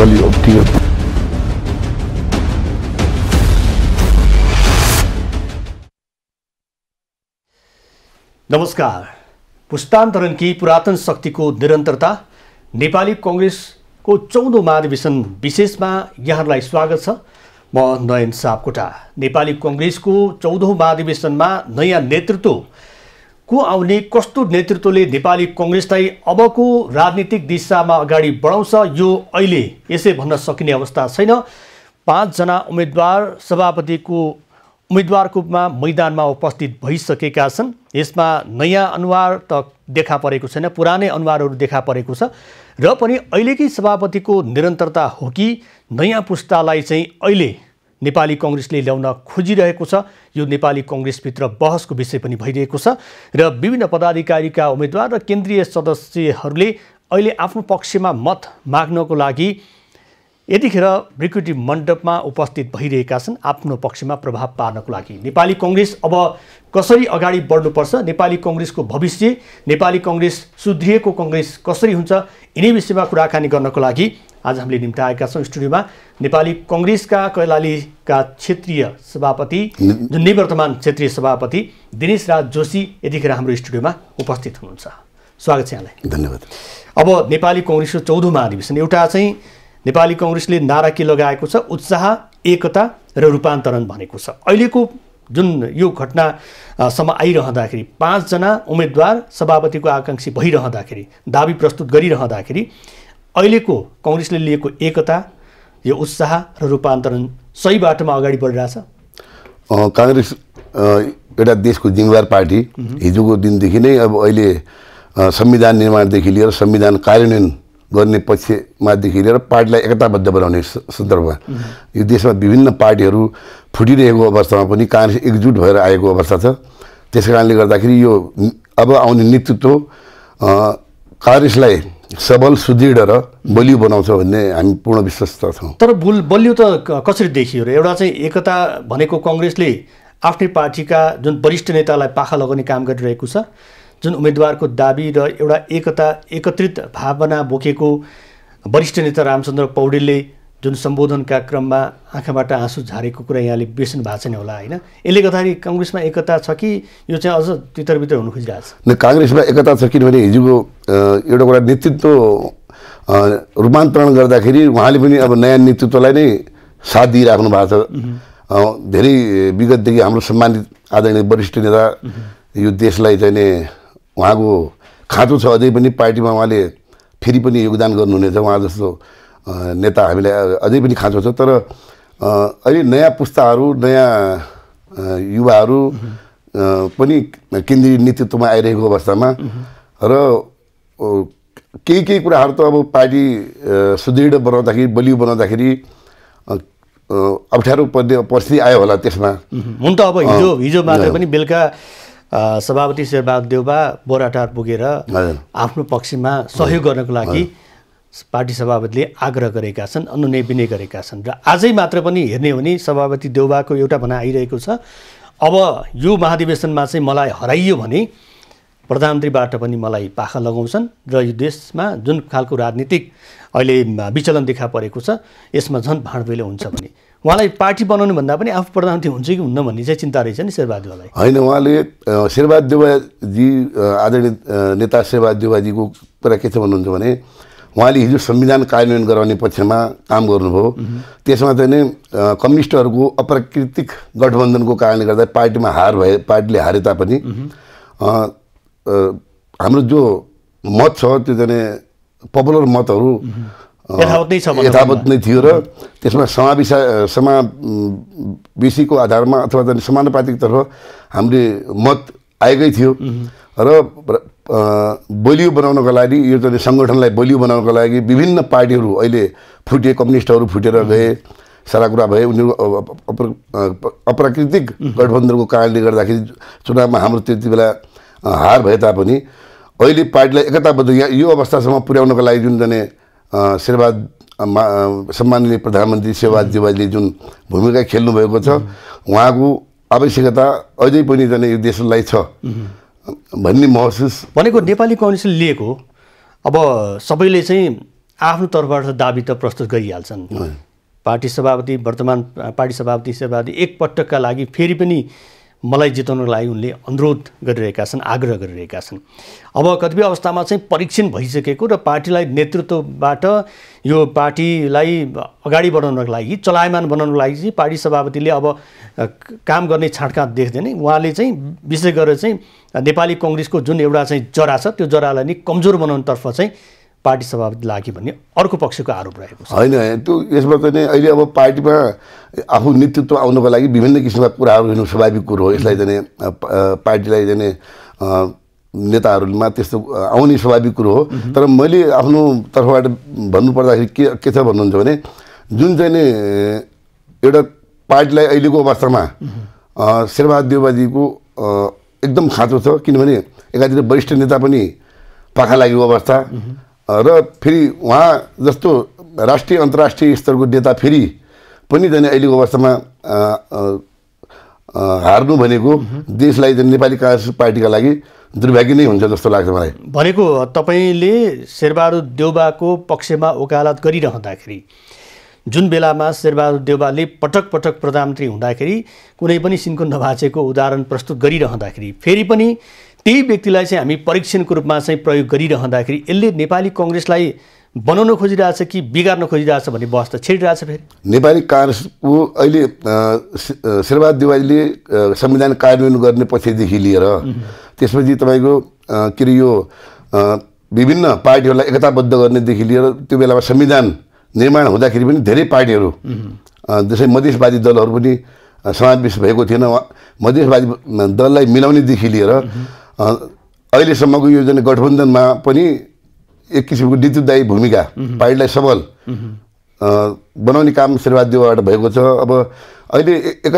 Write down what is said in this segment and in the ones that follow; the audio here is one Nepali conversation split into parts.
really obtiert. नमस्कार पुस्तान्तरणकी पुरातन शक्तिको निरन्तरता नेपाली कङ्ग्रेसको चौधौँ महाधिवेशन विशेषमा यहाँहरूलाई स्वागत छ म नयन सापकोटा नेपाली कङ्ग्रेसको चौधौँ महाधिवेशनमा नयाँ नेतृत्व को आउने कस्तो नेतृत्वले नेपाली कङ्ग्रेसलाई अबको राजनीतिक दिशामा अगाडि बढाउँछ यो अहिले यसै भन्न सकिने अवस्था छैन पाँचजना उम्मेदवार सभापतिको उम्मेद्वारकोमा मैदानमा उपस्थित भइसकेका छन् यसमा नयाँ अनुहार त देखा परेको छैन पुरानै अनुहारहरू देखा परेको छ र पनि अहिलेकै सभापतिको निरन्तरता हो कि नयाँ पुस्तालाई चाहिँ अहिले नेपाली कङ्ग्रेसले ल्याउन खोजिरहेको छ यो नेपाली कङ्ग्रेसभित्र बहसको विषय पनि भइरहेको छ र विभिन्न पदाधिकारीका उम्मेद्वार र केन्द्रीय सदस्यहरूले अहिले आफ्नो पक्षमा मत माग्नको लागि यतिखेर रिक्रुटी मण्डपमा उपस्थित भइरहेका छन् आफ्नो पक्षमा प्रभाव पार्नको लागि नेपाली कङ्ग्रेस अब कसरी अगाडि बढ्नुपर्छ नेपाली कङ्ग्रेसको भविष्य नेपाली कङ्ग्रेस सुध्रिएको कङ्ग्रेस कसरी हुन्छ यिनै विषयमा कुराकानी गर्नको लागि आज हामीले निम्ताएका छौँ स्टुडियोमा नेपाली कङ्ग्रेसका कैलालीका क्षेत्रीय सभापति जुन निवर्तमान क्षेत्रीय सभापति दिनेश राज जोशी यतिखेर हाम्रो स्टुडियोमा उपस्थित हुनुहुन्छ स्वागत छ यहाँलाई धन्यवाद अब नेपाली कङ्ग्रेसको चौधौँ महाधिवेशन एउटा चाहिँ नेपाली कङ्ग्रेसले नारा के लगाएको छ उत्साह एकता र रूपान्तरण भनेको छ अहिलेको जुन यो घटनासम्म आइरहँदाखेरि पाँचजना उम्मेद्वार सभापतिको आकाङ्क्षी भइरहँदाखेरि दावी प्रस्तुत गरिरहँदाखेरि अहिलेको कङ्ग्रेसले लिएको एकता यो उत्साह र रूपान्तरण सही बाटोमा अगाडि बढिरहेछ काङ्ग्रेस एउटा देशको जिम्मेवार पार्टी हिजोको दिनदेखि नै अब अहिले संविधान निर्माणदेखि लिएर संविधान कार्यान्वयन गर्ने पक्षमादेखि लिएर पार्टीलाई एकताबद्ध बनाउने सन्दर्भमा यो देशमा विभिन्न पार्टीहरू फुटिरहेको अवस्थामा पनि काङ्ग्रेस एकजुट भएर आएको अवस्था छ त्यस कारणले गर्दाखेरि यो अब आउने नेतृत्व काङ्ग्रेसलाई सबल सुदृढ र बलियो बनाउँछ भन्ने हामी पूर्ण विश्वस्त छौँ तर बुल बलियो त कसरी देखियो र एउटा चाहिँ एकता भनेको कङ्ग्रेसले आफ्नै पार्टीका जुन वरिष्ठ नेतालाई पाखा लगाउने काम गरिरहेको छ जुन उम्मेदवारको दाबी र एउटा एकता एकत्रित भावना बोकेको वरिष्ठ नेता रामचन्द्र पौडेलले जुन सम्बोधनका क्रममा आँखाबाट आँसु झारेको कुरा यहाँले बिर्सनु भएको छैन होला होइन यसले गर्दाखेरि कङ्ग्रेसमा एकता छ कि यो चाहिँ अझ तितरभित्र हुनु खोजिरहेको छ काङ्ग्रेसमा एकता छ किनभने हिजोको एउटा कुरा नेतृत्व रूपान्तरण गर्दाखेरि उहाँले पनि अब नयाँ नेतृत्वलाई नै साथ दिइराख्नु भएको छ धेरै विगतदेखि हाम्रो सम्मानित आदरणीय वरिष्ठ नेता यो देशलाई चाहिँ उहाँको खाँचो छ अझै पनि पार्टीमा उहाँले फेरि पनि योगदान गर्नुहुनेछ उहाँ जस्तो नेता हामीलाई अझै पनि खाँचो छ तर अहिले नयाँ पुस्ताहरू नयाँ युवाहरू पनि केन्द्रीय नेतृत्वमा आइरहेको अवस्थामा र केही केही कुराहरू त अब पार्टी सुदृढ बनाउँदाखेरि बलियो बनाउँदाखेरि अप्ठ्यारो पर्ने परिस्थिति आयो होला त्यसमा हुन त अब हिजो हिजो मात्र पनि बेलुका सभापति शेरबहादुर देउबा बोराटार पुगेर आफ्नो पक्षमा सहयोग गर्नको लागि पार्टी सभापतिले आग्रह गरेका छन् अनुनय विनय गरेका छन् र आजै मात्र पनि हेर्ने हो भने सभापति देउबाको एउटा भना आइरहेको छ अब यो महाधिवेशनमा चाहिँ मलाई हराइयो भने प्रधानमन्त्रीबाट पनि मलाई पाखा लगाउँछन् र यो देशमा जुन खालको राजनीतिक अहिले विचलन देखा परेको छ यसमा झन् भाँडभेलो हुन्छ भने उहाँलाई पार्टी बनाउनु भन्दा पनि आफू प्रधानमन्त्री हुन्छ कि हुन्न भन्ने चाहिँ चिन्ता रहेछ नि शेरबहादेवालाई होइन उहाँले शेरबहादेवाजी आदरणीय नेता शेरबहादेवाजीको कुरा के छ भन्नुहुन्छ भने उहाँले हिजो संविधान कार्यान्वयन गराउने पक्षमा काम गर्नुभयो त्यसमा चाहिँ नै कम्युनिस्टहरूको अप्राकृतिक गठबन्धनको कारणले गर्दा पार्टीमा हार भए पार्टीले हारे तापनि हाम्रो जो मत छ त्यो चाहिँ पपुलर मतहरू यथावत नै थियो र त्यसमा समावेश समावेशीको आधारमा अथवा समानुपातिकतर्फ हामीले मत आएकै थियो र बलियो बनाउनको लागि यो चाहिँ सङ्गठनलाई बलियो बनाउनको लागि विभिन्न पार्टीहरू अहिले फुटे कम्युनिस्टहरू फुटेर गए सारा कुरा भए उनीहरू अप्राकृतिक गठबन्धनको कारणले गर्दाखेरि चुनावमा हाम्रो त्यति बेला हार भए तापनि अहिले पार्टीलाई एकताबद्ध यहाँ यो अवस्थासम्म पुर्याउनको लागि जुन जाने शेरबाद सम्माननीय प्रधानमन्त्री शेरबहादुर देवालले जुन भूमिका खेल्नुभएको छ उहाँको आवश्यकता अझै पनि जाने यो देशलाई छ भन्ने महसुस भनेको नेपाली कङ्ग्रेसले लिएको अब सबैले चाहिँ आफ्नो तर्फबाट दाबी त प्रस्तुत गरिहाल्छन् पार्टी सभापति वर्तमान पार्टी सभापति सभापति एकपटकका लागि फेरि पनि मलाई जिताउनको लागि उनले अनुरोध गरिरहेका छन् आग्रह गरिरहेका छन् अब कतिपय अवस्थामा चाहिँ परीक्षण भइसकेको र पार्टीलाई नेतृत्वबाट यो पार्टीलाई अगाडि बढाउनको लागि चलायमान बनाउनको लागि चाहिँ पार्टी सभापतिले अब काम गर्ने छाँटकाँट देख्दैन उहाँले चाहिँ विशेष गरेर चाहिँ नेपाली कङ्ग्रेसको जुन एउटा चाहिँ जरा छ त्यो जरालाई नै कमजोर बनाउनुतर्फ चाहिँ पार्टी सभापति लाग्यो भन्ने अर्को पक्षको आरोप रहेको छ होइन त्यो यसमा चाहिँ अहिले अब पार्टीमा आफू नेतृत्व आउनुको लागि विभिन्न किसिमका कुराहरू हेर्नु स्वाभाविक कुरो हो यसलाई जाने पार्टीलाई जाने नेताहरूमा त्यस्तो आउने स्वाभाविक कुरो हो तर मैले आफ्नो तर्फबाट भन्नुपर्दाखेरि के के छ भन्नुहुन्छ भने जुन चाहिँ नि एउटा पार्टीलाई अहिलेको अवस्थामा शेरबहादेवजीको एकदम खाँचो छ किनभने एकातिर वरिष्ठ नेता पनि पाखा लागेको अवस्था र फेरि उहाँ जस्तो राष्ट्रिय अन्तर्राष्ट्रिय स्तरको नेता फेरि पनि झन् अहिलेको अवस्थामा हार्नु भनेको देशलाई झन् नेपाली काङ्ग्रेस पार्टीका लागि दुर्भाग्य नै हुन्छ जस्तो लाग्छ मलाई भनेको तपाईँले शेरबहादुर देउबाको पक्षमा वकालत गरिरहँदाखेरि जुन बेलामा शेरबहादुर देउबाले पटक पटक प्रधानमन्त्री हुँदाखेरि कुनै पनि सिन्को नभाचेको उदाहरण प्रस्तुत गरिरहँदाखेरि फेरि पनि त्यही व्यक्तिलाई चाहिँ हामी परीक्षणको रूपमा चाहिँ प्रयोग गरिरहँदाखेरि यसले नेपाली कङ्ग्रेसलाई बनाउन खोजिरहेछ कि बिगार्न खोजिरहेछ भन्ने बहस त छेडिरहेछ फेरि नेपाली काङ्ग्रेसको अहिले शेरबहादुर दिवालीले संविधान कार्यान्वयन गर्ने पक्षदेखि लिएर त्यसपछि तपाईँको के अरे यो विभिन्न पार्टीहरूलाई एकताबद्ध गर्नेदेखि लिएर त्यो बेलामा संविधान निर्माण हुँदाखेरि पनि धेरै पार्टीहरू जस्तै मधेसवादी दलहरू पनि समावेश भएको थिएन मधेसवादी दललाई मिलाउनेदेखि लिएर अहिलेसम्मको योजना गठबन्धनमा पनि एक किसिमको नेतृत्वदायी भूमिका पार्टीलाई सबल बनाउने काम शेरबहादुर भएको छ अब अहिले एक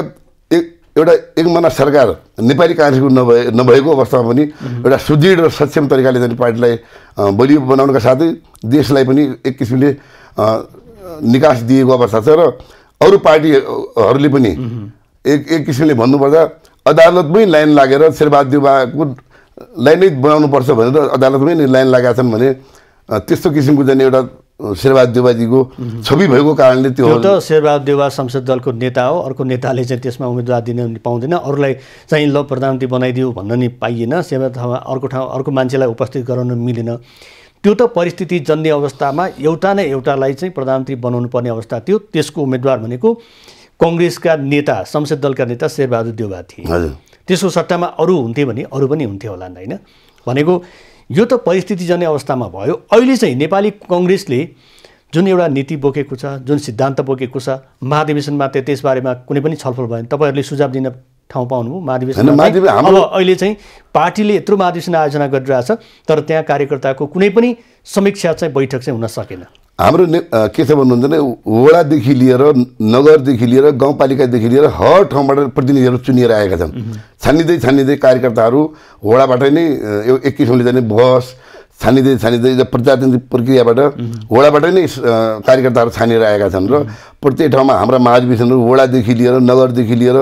एउटा एकमना सरकार नेपाली काङ्ग्रेसको नभए नभएको अवस्थामा पनि एउटा सुदृढ र सक्षम तरिकाले चाहिँ पार्टीलाई बलियो बनाउनका साथै देशलाई पनि एक किसिमले निकास दिएको अवस्था छ र अरू पार्टीहरूले पनि एक एक किसिमले भन्नुपर्दा अदालतमै लाइन लागेर शेरबहादुर लाइनै बनाउनुपर्छ भनेर अदालतमै नि लाइन लगाएका छन् भने त्यस्तो किसिमको जाने एउटा शेरबहादुर देवाजीको छवि भएको कारणले त्यो त शेरबहादुर देवा संसद दलको नेता हो अर्को नेताले चाहिँ त्यसमा उम्मेदवार दिन पाउँदैन अरूलाई चाहिँ ल प्रधानमन्त्री बनाइदियो भन्न नि पाइएन सेवा ठाउँमा अर्को ठाउँ अर्को मान्छेलाई उपस्थित गराउन मिलेन त्यो त परिस्थिति जन्ने अवस्थामा एउटा न एउटालाई चाहिँ प्रधानमन्त्री बनाउनु पर्ने अवस्था थियो त्यसको उम्मेदवार भनेको कङ्ग्रेसका नेता संसद दलका नेता शेरबहादुर देवा थिए हजुर त्यसको सट्टामा अरू हुन्थ्यो भने अरू पनि हुन्थ्यो होला नि होइन भनेको यो त परिस्थिति परिस्थितिजन्य अवस्थामा भयो अहिले चाहिँ नेपाली कङ्ग्रेसले जुन एउटा नीति बोकेको छ जुन सिद्धान्त बोकेको छ महाधिवेशनमा त्यो त्यसबारेमा कुनै पनि छलफल भएन तपाईँहरूले सुझाव दिन ठाउँ पाउनुभयो महाधिवेशन अब अहिले चाहिँ पार्टीले यत्रो महाधिवेशन आयोजना गरिरहेछ तर त्यहाँ कार्यकर्ताको कुनै पनि समीक्षा चाहिँ बैठक चाहिँ हुन सकेन हाम्रो ने के छ भन्नुहुन्छ भने वडादेखि लिएर नगरदेखि लिएर गाउँपालिकादेखि लिएर हर ठाउँबाट प्रतिनिधिहरू चुनिएर आएका छन् छानिँदै छानिँदै कार्यकर्ताहरू वडाबाट नै एक किसिमले चाहिँ बस छानिँदै छानिँदै प्रजातान्त्रिक प्रक्रियाबाट वडाबाट नै कार्यकर्ताहरू छानिएर आएका छन् र प्रत्येक ठाउँमा हाम्रा महाधिवेशनहरू वडादेखि लिएर नगरदेखि लिएर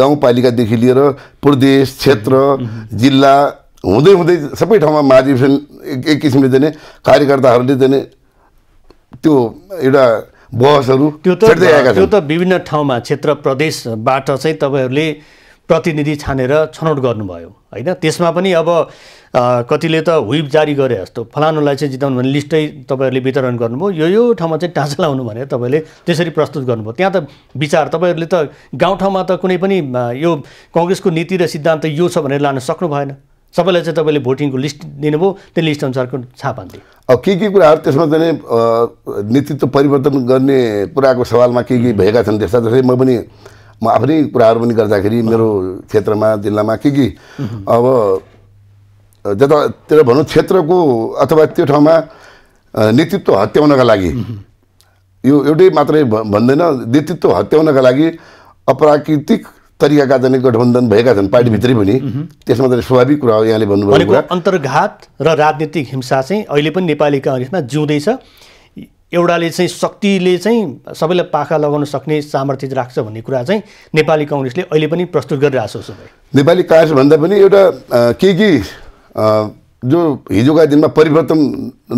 गाउँपालिकादेखि लिएर प्रदेश क्षेत्र जिल्ला हुँदै हुँदै सबै ठाउँमा महाधिवेशन एक एक किसिमले चाहिँ कार्यकर्ताहरूले चाहिँ त्यो एउटा बहसहरू त्यो त त्यो त विभिन्न ठाउँमा क्षेत्र प्रदेशबाट चाहिँ तपाईँहरूले प्रतिनिधि छानेर छनौट गर्नुभयो होइन त्यसमा पनि अब कतिले त हुइप जारी गरे जस्तो फलानुलाई चाहिँ जिताउनु भने लिस्टै तपाईँहरूले वितरण गर्नुभयो यो यो ठाउँमा चाहिँ टाँचा लाउनु भनेर तपाईँले त्यसरी प्रस्तुत गर्नुभयो त्यहाँ त विचार तपाईँहरूले त गाउँठाउँमा त कुनै पनि यो कङ्ग्रेसको नीति र सिद्धान्त यो छ भनेर लान सक्नु भएन सबैलाई चाहिँ तपाईँले भोटिङको लिस्ट दिनुभयो त्यो लिस्ट अनुसारको छापा हान्थ्यो अब के के कुराहरू त्यसमा चाहिँ नेतृत्व परिवर्तन गर्ने कुराको सवालमा के के भएका छन् त्यस्ता जस्तै म पनि म आफ्नै कुराहरू पनि गर्दाखेरि मेरो क्षेत्रमा जिल्लामा के के अब जतातिर भनौँ क्षेत्रको अथवा त्यो ठाउँमा नेतृत्व हत्याउनका लागि यो एउटै मात्रै भन्दैन नेतृत्व हत्याउनका लागि अप्राकृतिक तरिकाका जाने गठबन्धन भएका छन् पार्टीभित्रै पनि त्यसमा त स्वाभाविक कुरा हो यहाँले भन्नुभयो कुरा अन्तर्घात र राजनीतिक हिंसा चाहिँ अहिले पनि नेपाली काङ्ग्रेसमा जिउँदैछ एउटाले चाहिँ शक्तिले चाहिँ सबैलाई पाखा लगाउन सक्ने सामर्थ्य राख्छ भन्ने कुरा चाहिँ नेपाली कङ्ग्रेसले अहिले पनि प्रस्तुत गरिरहेको छ नेपाली काङ्ग्रेस भन्दा पनि एउटा के के जो हिजोका दिनमा परिवर्तन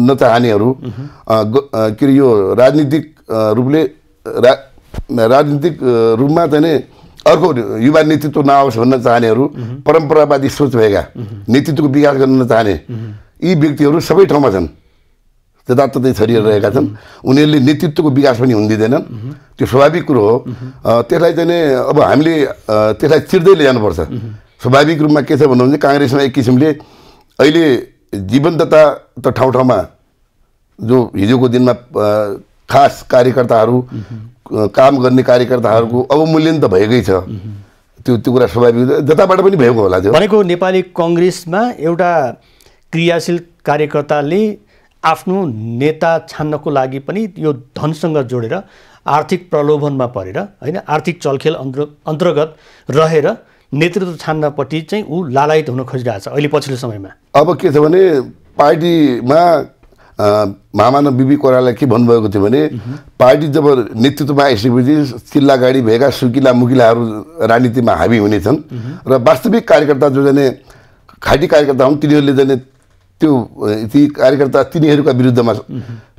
नचाहनेहरू के अरे यो राजनीतिक रूपले रा राजनीतिक रूपमा चाहिँ अर्को युवा नेतृत्व नआओस् भन्न चाहनेहरू परम्परावादी सोच भएका नेतृत्वको विकास गर्न नचाहने यी व्यक्तिहरू सबै ठाउँमा छन् जताततै छरिएर रहेका छन् उनीहरूले नेतृत्वको विकास पनि हुन दिँदैनन् त्यो स्वाभाविक कुरो हो त्यसलाई चाहिँ अब हामीले त्यसलाई चिर्दै लैजानुपर्छ स्वाभाविक रूपमा के छ भन्नु भने काङ्ग्रेसमा एक किसिमले अहिले जीवन्तता त ठाउँ ठाउँमा जो हिजोको दिनमा खास कार्यकर्ताहरू काम गर्ने कार्यकर्ताहरूको अवमूल्यन त भएकै छ त्यो त्यो कुरा स्वाभाविक जताबाट पनि भएको होला त्यो भनेको नेपाली कङ्ग्रेसमा एउटा क्रियाशील कार्यकर्ताले आफ्नो नेता छान्नको लागि पनि यो धनसँग जोडेर आर्थिक प्रलोभनमा परेर होइन आर्थिक चलखेल अन्तर अन्तर्गत रहेर नेतृत्व छान्नपट्टि चाहिँ ऊ लालायित हुन खोजिरहेछ अहिले पछिल्लो समयमा अब के छ भने पार्टीमा मामा बिबी कोरालाई के भन्नुभएको थियो भने पार्टी जब नेतृत्वमा आइसकेपछि चिल्ला गाडी भएका सुकिला मुकिलाहरू राजनीतिमा हाबी हुनेछन् र वास्तविक कार्यकर्ता जो जाने घाटी कार्यकर्ता हुन् तिनीहरूले जाने त्यो ती कार्यकर्ता तिनीहरूका विरुद्धमा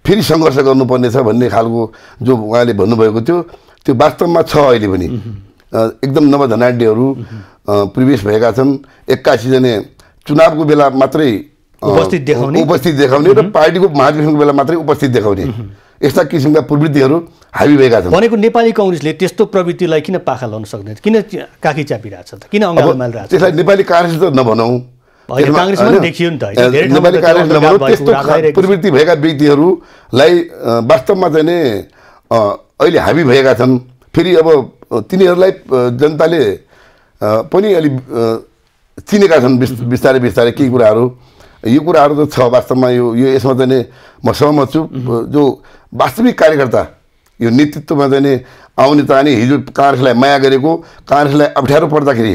फेरि सङ्घर्ष गर्नुपर्नेछ भन्ने खालको जो उहाँले भन्नुभएको थियो त्यो वास्तवमा छ अहिले पनि एकदम नवधनाड्यहरू प्रवेश भएका छन् एक्कासी जाने चुनावको बेला मात्रै उपस्थित देखाउने उपस्थित देखाउने र पार्टीको महाधिवेशनको बेला मात्रै उपस्थित देखाउने यस्ता किसिमका प्रवृत्तिहरू हाबी भएका छन् भनेको नेपाली कङ्ग्रेसले त्यस्तो प्रवृत्तिलाई किन पाखा लाउन सक्दैन किन काखी चापिरहेछ त किन त्यसलाई नेपाली काङ्ग्रेस त नभनौँ नेपाली नभनौँ त्यस्तो प्रवृत्ति भएका व्यक्तिहरूलाई वास्तवमा चाहिँ नै अहिले हाबी भएका छन् फेरि अब तिनीहरूलाई जनताले पनि अलिक चिनेका छन् बिस्तारै बिस्तारै केही कुराहरू यो कुराहरू त छ वास्तवमा यो यो यसमा चाहिँ म सहमत छु जो वास्तविक कार्यकर्ता यो नेतृत्वमा चाहिँ आउने त अनि हिजो काङ्ग्रेसलाई माया गरेको काङ्ग्रेसलाई अप्ठ्यारो पर्दाखेरि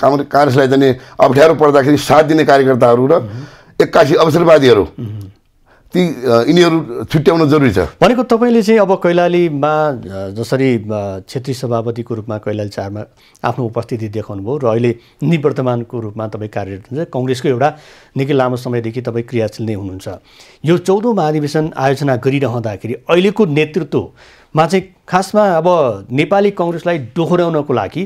काङ्ग्रेसलाई चाहिँ अप्ठ्यारो पर्दाखेरि साथ दिने कार्यकर्ताहरू र एक्कासी अवसरवादीहरू ती यिनीहरू छुट्याउन जरुरी छ भनेको तपाईँले चाहिँ अब कैलालीमा जसरी क्षेत्रीय सभापतिको रूपमा कैलाली चारमा आफ्नो उपस्थिति देखाउनुभयो र अहिले निवर्तमानको रूपमा तपाईँ कार्यरत हुनुहुन्छ कङ्ग्रेसको एउटा निकै लामो समयदेखि तपाईँ क्रियाशील नै हुनुहुन्छ यो चौधौँ महाधिवेशन आयोजना गरिरहँदाखेरि अहिलेको नेतृत्वमा चाहिँ खासमा अब नेपाली कङ्ग्रेसलाई दोहोऱ्याउनको लागि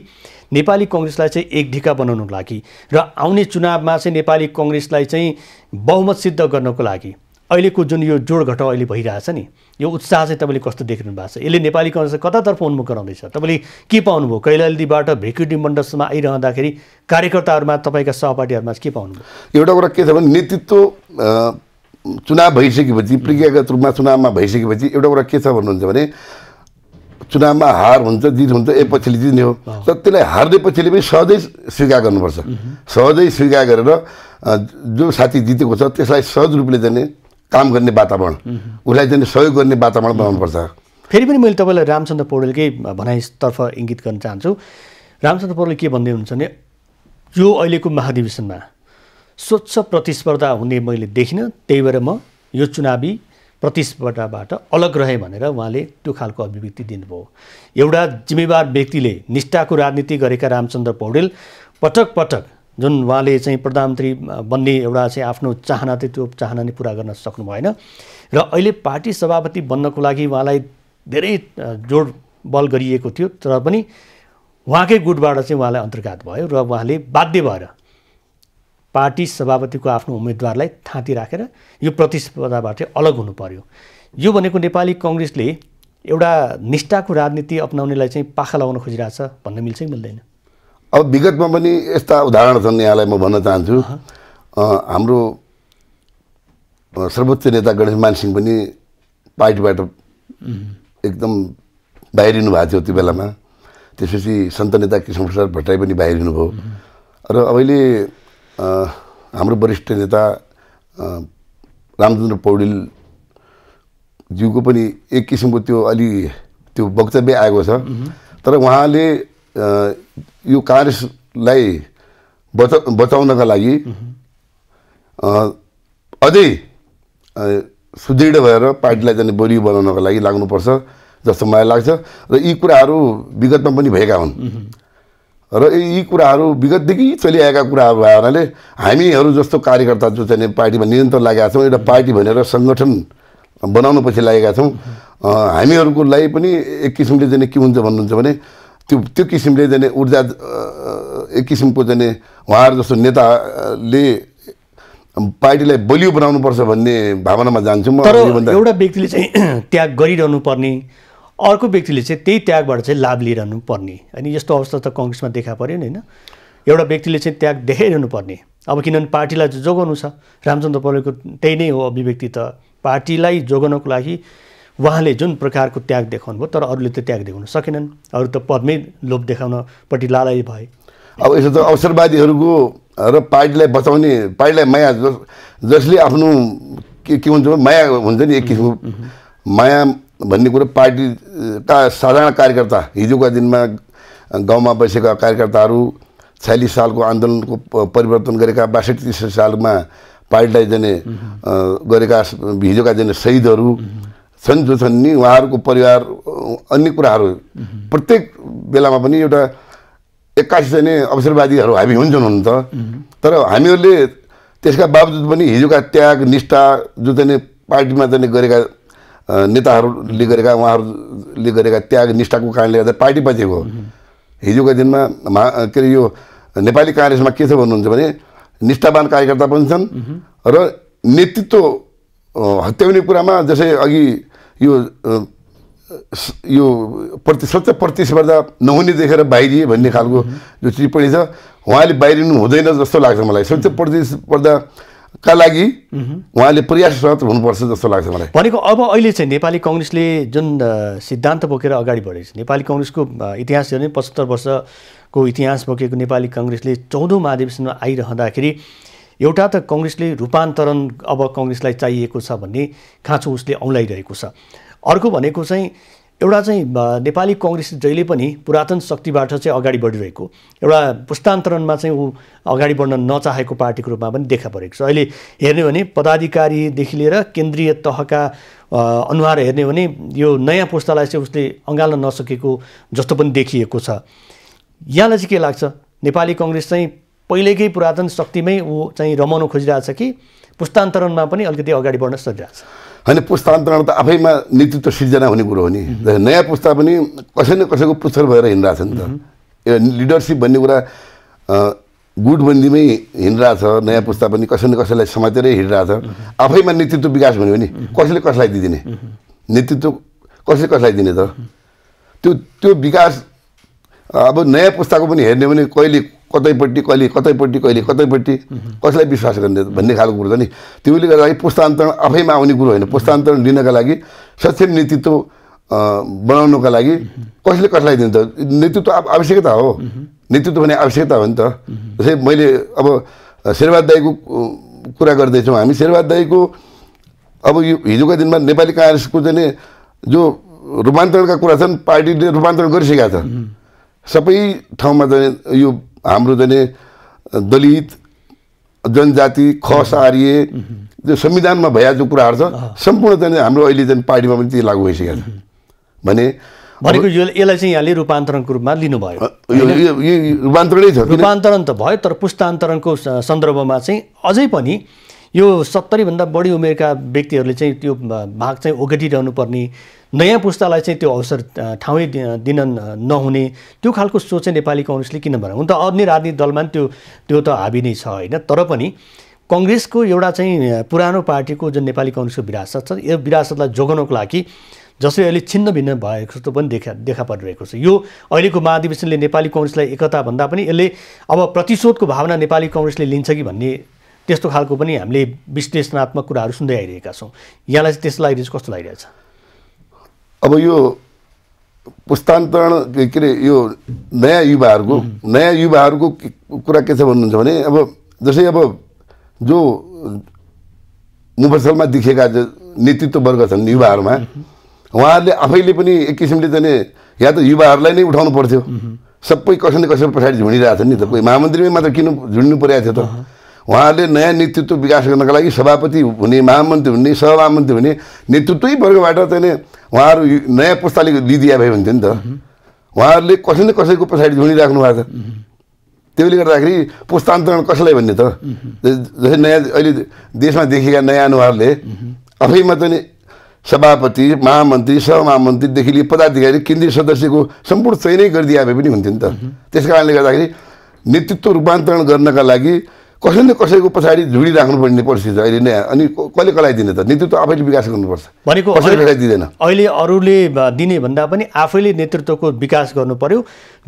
नेपाली कङ्ग्रेसलाई चाहिँ एक ढिका बनाउनको लागि र आउने चुनावमा चाहिँ नेपाली कङ्ग्रेसलाई चाहिँ बहुमत सिद्ध गर्नको लागि अहिलेको जुन यो जोड घटाउ अहिले भइरहेछ नि यो उत्साह चाहिँ तपाईँले कस्तो देखिनु भएको छ यसले नेपाली कङ्ग्रेस कतातर्फ उन्मुख गराउँदैछ तपाईँले के पाउनुभयो कैलालीबाट भेकुटी मण्डलसम्म आइरहँदाखेरि कार्यकर्ताहरूमा तपाईँका सहपाठीहरूमा के पाउनुभयो एउटा कुरा के छ भने नेतृत्व चुनाव भइसकेपछि प्रक्रियागत रूपमा चुनावमा भइसकेपछि एउटा कुरा के छ भन्नुहुन्छ भने चुनावमा हार हुन्छ जित हुन्छ ए पछिले जित्ने हो तर त्यसलाई हार्ने पछिले पनि सहजै स्वीकार गर्नुपर्छ सहजै स्वीकार गरेर जो साथी जितेको छ त्यसलाई सहज रूपले जाने काम गर्ने वातावरण उसलाई चाहिँ सहयोग गर्ने वातावरण बनाउनुपर्छ फेरि पनि मैले तपाईँलाई रामचन्द्र पौडेलकै भनाइतर्फ इङ्गित गर्न चाहन्छु रामचन्द्र पौडेल के भन्दै हुनुहुन्छ भने यो अहिलेको महाधिवेशनमा स्वच्छ प्रतिस्पर्धा हुने मैले देखिनँ त्यही भएर म यो चुनावी प्रतिस्पर्धाबाट अलग रहेँ भनेर उहाँले त्यो खालको अभिव्यक्ति दिनुभयो एउटा जिम्मेवार व्यक्तिले निष्ठाको राजनीति गरेका रामचन्द्र पौडेल पटक पटक जुन उहाँले चाहिँ प्रधानमन्त्री बन्ने एउटा चाहिँ आफ्नो चाहना थियो त्यो चाहना नै पुरा गर्न सक्नु भएन र अहिले पार्टी सभापति बन्नको लागि उहाँलाई धेरै जोड बल गरिएको थियो तर पनि उहाँकै गुटबाट चाहिँ उहाँलाई अन्तर्घात भयो र उहाँले बाध्य भएर पार्टी सभापतिको आफ्नो उम्मेदवारलाई थाँती राखेर यो प्रतिस्पर्धाबाट अलग हुनु पर्यो यो भनेको नेपाली कङ्ग्रेसले एउटा निष्ठाको राजनीति अप्नाउनेलाई चाहिँ पाखा लगाउन खोजिरहेछ भन्न मिल्छ मिल्दैन अब विगतमा पनि यस्ता उदाहरण छन् यहाँलाई म भन्न चाहन्छु हाम्रो सर्वोच्च नेता गणेश मानसिंह पनि पार्टीबाट एकदम बाहिरिनु भएको थियो त्यो बेलामा त्यसपछि सन्त नेता कृष्णप्रसाद प्रसाद भट्टराई पनि बाहिरिनु भयो र अहिले हाम्रो वरिष्ठ नेता रामचन्द्र पौडेल ज्यूको पनि एक किसिमको त्यो अलि त्यो वक्तव्य आएको छ तर उहाँले यो काङ्ग्रेसलाई बचा बचाउनका लागि अझै सुदृढ भएर पार्टीलाई जाने बलियो बनाउनको लागि लाग्नुपर्छ जस्तो मलाई लाग्छ र यी कुराहरू विगतमा पनि भएका हुन् र यी कुराहरू विगतदेखि चलिआएका कुराहरू भए हुनाले हामीहरू जस्तो कार्यकर्ता जो चाहिँ पार्टीमा निरन्तर लागेका छौँ एउटा पार्टी भनेर सङ्गठन बनाउनु पछि लागेका छौँ हामीहरूको लागि पनि एक किसिमले चाहिँ के हुन्छ भन्नुहुन्छ भने त्यो त्यो किसिमले जाने ऊर्जा एक किसिमको जाने उहाँहरू जस्तो नेताले पार्टीलाई बलियो बनाउनुपर्छ भन्ने भावनामा जान्छु म एउटा व्यक्तिले चाहिँ त्याग गरिरहनु पर्ने अर्को व्यक्तिले चाहिँ त्यही त्यागबाट चाहिँ लाभ लिइरहनु पर्ने अनि यस्तो अवस्था त कङ्ग्रेसमा देखा पऱ्यो नि होइन एउटा व्यक्तिले चाहिँ त्याग देखाइरहनु पर्ने अब किनभने पार्टीलाई जोगाउनु छ रामचन्द्र पौडेलको त्यही नै हो अभिव्यक्ति त पार्टीलाई जोगाउनको लागि उहाँले जुन प्रकारको त्याग देखाउनुभयो तर अरूले त त्याग देखाउन सकेनन् अरू त पदमै लोभ देखाउनपट्टि लालै भए अब यसो त अवसरवादीहरूको र पार्टीलाई बचाउने पार्टीलाई माया जस जसले आफ्नो के के हुन्छ माया हुन्छ नि एक किसिमको माया भन्ने कुरो पार्टीका साधारण कार्यकर्ता हिजोका दिनमा गाउँमा बसेका कार्यकर्ताहरू छयालिस सालको आन्दोलनको परिवर्तन गरेका बासठी सालमा पार्टीलाई जाने गरेका हिजोका जाने शहीदहरू छन् जो छन् नि उहाँहरूको परिवार अन्य कुराहरू प्रत्येक बेलामा पनि एउटा एक्कासी चाहिँ अवसरवादीहरू हामी हुन्छ त तर हामीहरूले त्यसका बावजुद पनि हिजोका त्याग निष्ठा जो चाहिँ पार्टीमा जाने गरेका नेताहरूले गरेका उहाँहरूले गरेका त्याग निष्ठाको कारणले गर्दा पार्टी बचेको हिजोका दिनमा महा के अरे यो नेपाली काङ्ग्रेसमा के छ भन्नुहुन्छ भने निष्ठावान कार्यकर्ता पनि छन् र नेतृत्व हत्याउने कुरामा जसै अघि यो यो प्रति स्वच्छ प्रतिस्पर्धा नहुने देखेर बाहिरिए भन्ने खालको जो टिप्पणी छ उहाँले बाहिरिनु हुँदैन जस्तो लाग्छ मलाई स्वच्छ प्रतिस्पर्धा लागि उहाँले प्रयासरत हुनुपर्छ जस्तो लाग्छ मलाई भनेको अब अहिले चाहिँ नेपाली कङ्ग्रेसले जुन सिद्धान्त बोकेर अगाडि बढेको छ नेपाली कङ्ग्रेसको इतिहास हेर्ने पचहत्तर वर्षको इतिहास बोकेको नेपाली कङ्ग्रेसले चौधौँ महाधिवेशनमा आइरहँदाखेरि एउटा त कङ्ग्रेसले रूपान्तरण अब कङ्ग्रेसलाई चाहिएको छ भन्ने खाँचो उसले औँलाइरहेको छ अर्को भनेको चाहिँ एउटा चाहिँ नेपाली कङ्ग्रेस जहिले पनि पुरातन शक्तिबाट चाहिँ अगाडि बढिरहेको एउटा पुस्तान्तरणमा चाहिँ ऊ अगाडि बढ्न नचाहेको पार्टीको रूपमा पनि देखा परेको छ अहिले हेर्ने भने पदाधिकारीदेखि लिएर केन्द्रीय तहका अनुहार हेर्ने भने यो नयाँ पुस्तालाई चाहिँ उसले अँगाल्न नसकेको जस्तो पनि देखिएको छ यहाँलाई चाहिँ के लाग्छ नेपाली कङ्ग्रेस चाहिँ पहिलेकै पुरातन शक्तिमै ऊ चाहिँ रमाउनु खोजिरहेछ कि पुस्तान्तरणमा पनि अलिकति अगाडि बढ्न सकिरहेछ होइन पुस्तान्तरण त आफैमा नेतृत्व सिर्जना हुने कुरो हो नि नयाँ पुस्ता पनि कसै न कसैको पुस्तक भएर हिँडिरहेछ नि त यो लिडरसिप भन्ने कुरा गुटबन्दीमै हिँडिरहेछ नयाँ पुस्ता पनि कसै न कसैलाई समातेरै हिँडिरहेछ आफैमा नेतृत्व विकास भन्यो भने कसैले कसलाई दिदिने नेतृत्व कसले कसलाई दिने त त्यो त्यो विकास अब नयाँ पुस्ताको पनि हेर्ने भने कहिले कतैपट्टि कहिले कतैपट्टि कहिले कतैपट्टि कसलाई विश्वास गर्ने भन्ने खालको कुरो छ नि त्यसले गर्दाखेरि पुस्तान्तरण आफैमा आउने कुरो होइन पुस्तान्तरण लिनका लागि सक्षम नेतृत्व बनाउनुका लागि कसले कसलाई दिन्छ नेतृत्व आवश्यकता हो नेतृत्व भन्ने आवश्यकता हो नि त जस्तै मैले अब शेरबहादुर दाईको कुरा गर्दैछौँ हामी शेरबहादुर दाईको अब यो हिजोको दिनमा नेपाली काङ्ग्रेसको चाहिँ जो रूपान्तरणका कुरा छन् पार्टीले रूपान्तरण गरिसकेका छ सबै ठाउँमा चाहिँ यो हाम्रो जाने दलित जनजाति खस आर्य जो संविधानमा भइहाल्छ जो कुराहरू छ सम्पूर्ण चाहिँ हाम्रो अहिले चाहिँ पार्टीमा पनि त्यही लागु भइसकेको छ भने भनेको यो यसलाई चाहिँ यहाँले रूपान्तरणको रूपमा लिनुभयो रूपान्तरणै छ रूपान्तरण त भयो तर पुस्तान्तरणको सन्दर्भमा चाहिँ अझै पनि यो सत्तरीभन्दा बढी उमेरका व्यक्तिहरूले चाहिँ त्यो भाग चाहिँ ओगटिरहनु पर्ने नयाँ पुस्तालाई चाहिँ त्यो अवसर ठाउँै दिन नहुने त्यो खालको सोच चाहिँ नेपाली कङ्ग्रेसले किन भन हुन त अन्य राजनीतिक दलमा त्यो त्यो त हाबी नै छ होइन तर पनि कङ्ग्रेसको एउटा चाहिँ पुरानो पार्टीको जुन नेपाली कङ्ग्रेसको विरासत छ यो विरासतलाई जोगाउनको लागि जसरी अहिले छिन्न भिन्न भएको जस्तो पनि देखा देखा परिरहेको छ यो अहिलेको महाधिवेशनले नेपाली कङ्ग्रेसलाई एकता भन्दा पनि यसले अब प्रतिशोधको भावना नेपाली कङ्ग्रेसले लिन्छ कि भन्ने त्यस्तो खालको पनि हामीले विश्लेषणात्मक कुराहरू सुन्दै आइरहेका छौँ यहाँलाई चाहिँ त्यसलाई कस्तो लागिरहेछ अब यो पुस्तान्तरण के अरे यो नयाँ युवाहरूको नयाँ युवाहरूको कुरा के छ भन्नुहुन्छ भने अब जस्तै अब जो मुफसलमा देखिएका नेतृत्ववर्ग छन् युवाहरूमा उहाँहरूले आफैले पनि एक किसिमले चाहिँ या त युवाहरूलाई नै उठाउनु पर्थ्यो सबै कसै न कसै पछाडि झुन्डिरहेको छ नि त कोही महामन्त्रीमै मात्र किन झुन्नु परेको थियो त उहाँले नयाँ नेतृत्व विकास गर्नका लागि सभापति हुने महामन्त्री हुने सहमन्त्री हुने नेतृत्वै वर्गबाट चाहिँ उहाँहरू नयाँ पुस्ताले लिदिया भए हुन्थ्यो नि त उहाँहरूले कसै न कसैको पछाडि झुनिराख्नु भएको छ त्यसले गर्दाखेरि पुस्तान्तरण कसैलाई भन्ने त जस्तै नयाँ अहिले देशमा देखेका नयाँ अनुहारले आफैमा चाहिँ सभापति महामन्त्री सहमहामन्त्रीदेखि लिएर पदाधिकारी केन्द्रीय सदस्यको सम्पूर्ण चयनै गरिदिए भए पनि हुन्थ्यो नि त त्यस कारणले गर्दाखेरि नेतृत्व रूपान्तरण गर्नका लागि कसै न कसैको पछाडि झुडिराख्नुपर्ने परिस्थिति छ अहिले नै अनि कसले कलाइदिने त नेतृत्व आफैले विकास गर्नुपर्छ भनेको कसैले दिँदैन अहिले अरूले दिने भन्दा पनि आफैले नेतृत्वको विकास गर्नु पर्यो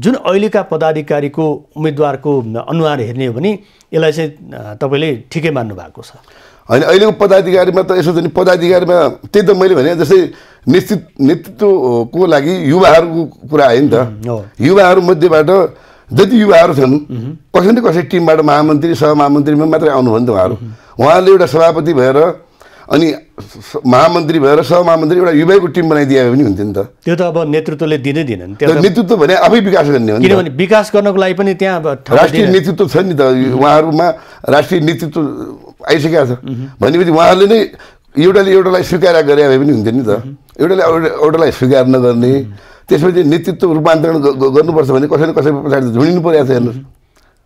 जुन अहिलेका पदाधिकारीको उम्मेदवारको अनुहार हेर्ने हो भने यसलाई चाहिँ तपाईँले ठिकै मान्नु भएको छ होइन अहिलेको पदाधिकारीमा त यसो छ नि पदाधिकारीमा त्यही त मैले भने जस्तै निश्चित नेतृत्वको लागि युवाहरूको कुरा आयो नि त युवाहरूमध्येबाट जति युवाहरू छन् कसै न कसै टिमबाट महामन्त्री सहमहामन्त्रीमा मात्रै आउनुभयो नि त उहाँहरू उहाँले एउटा सभापति भएर अनि महामन्त्री भएर सहमहामन्त्री एउटा युवाको टिम बनाइदिए पनि हुन्थ्यो नि त त्यो त अब नेतृत्वले दिनै दिन नेतृत्व भने आफै विकास गर्ने हो किनभने विकास गर्नको लागि पनि त्यहाँ अब राष्ट्रिय नेतृत्व छ नि त उहाँहरूमा राष्ट्रिय नेतृत्व आइसकेको छ भनेपछि उहाँहरूले नै एउटाले एउटालाई स्वीकार गरे भए पनि हुन्थ्यो नि त एउटाले एउटालाई स्वीकार नगर्ने त्यसपछि नेतृत्व रूपान्तरण गर्नुपर्छ भने न कसै पछाडि झुडिनु परिरहेको छ हेर्नुहोस्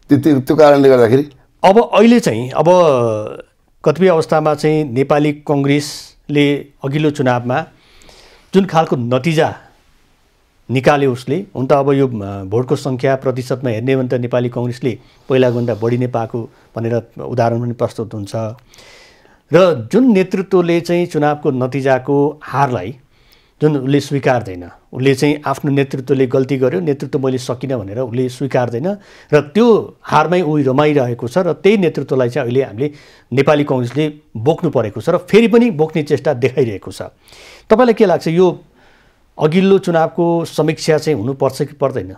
त्यो त्यो कारणले गर्दाखेरि अब अहिले चाहिँ अब कतिपय अवस्थामा चाहिँ नेपाली कङ्ग्रेसले अघिल्लो चुनावमा जुन खालको नतिजा निकाल्यो उसले हुन त अब यो भोटको सङ्ख्या प्रतिशतमा हेर्ने हो भने त नेपाली कङ्ग्रेसले पहिलाको भन्दा बढी नै पाएको भनेर उदाहरण पनि प्रस्तुत हुन्छ र जुन नेतृत्वले चाहिँ चुनावको नतिजाको हारलाई जुन उसले स्वीकार्दैन उसले चाहिँ आफ्नो नेतृत्वले गल्ती गर्यो नेतृत्व मैले सकिनँ भनेर उसले स्वीकार्दैन र त्यो हारमै ऊ रमाइरहेको छ र त्यही नेतृत्वलाई चाहिँ अहिले हामीले नेपाली कङ्ग्रेसले बोक्नु परेको छ र फेरि पनि बोक्ने चेष्टा देखाइरहेको छ तपाईँलाई के लाग्छ यो अघिल्लो चुनावको समीक्षा चाहिँ हुनुपर्छ कि पर्दैन